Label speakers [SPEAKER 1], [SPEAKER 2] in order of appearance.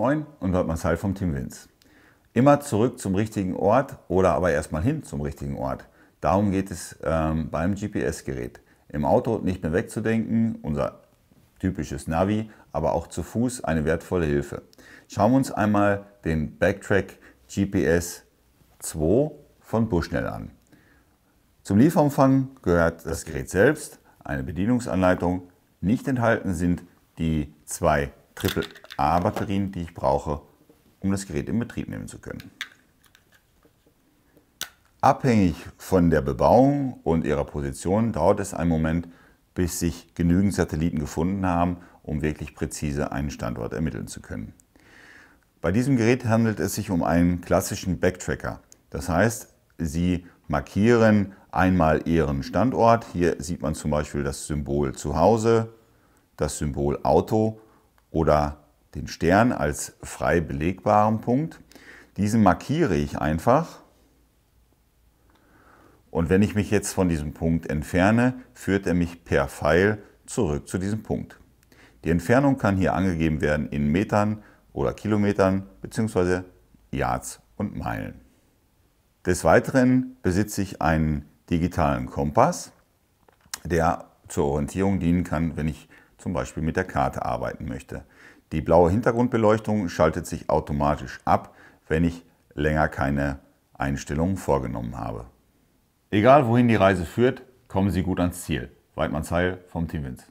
[SPEAKER 1] Moin und Bert Marcel vom Team Wins. Immer zurück zum richtigen Ort oder aber erstmal hin zum richtigen Ort. Darum geht es ähm, beim GPS-Gerät. Im Auto nicht mehr wegzudenken, unser typisches Navi, aber auch zu Fuß eine wertvolle Hilfe. Schauen wir uns einmal den Backtrack GPS 2 von Bushnell an. Zum Lieferumfang gehört das Gerät selbst, eine Bedienungsanleitung. Nicht enthalten sind die zwei Triple A-Batterien, die ich brauche, um das Gerät in Betrieb nehmen zu können. Abhängig von der Bebauung und ihrer Position dauert es einen Moment, bis sich genügend Satelliten gefunden haben, um wirklich präzise einen Standort ermitteln zu können. Bei diesem Gerät handelt es sich um einen klassischen Backtracker. Das heißt, Sie markieren einmal Ihren Standort. Hier sieht man zum Beispiel das Symbol Zuhause, das Symbol Auto oder den Stern als frei belegbaren Punkt. Diesen markiere ich einfach. Und wenn ich mich jetzt von diesem Punkt entferne, führt er mich per Pfeil zurück zu diesem Punkt. Die Entfernung kann hier angegeben werden in Metern oder Kilometern bzw. Yards und Meilen. Des Weiteren besitze ich einen digitalen Kompass, der zur Orientierung dienen kann, wenn ich zum Beispiel mit der Karte arbeiten möchte. Die blaue Hintergrundbeleuchtung schaltet sich automatisch ab, wenn ich länger keine Einstellungen vorgenommen habe. Egal wohin die Reise führt, kommen Sie gut ans Ziel. Weidmannsheil vom Team Winz.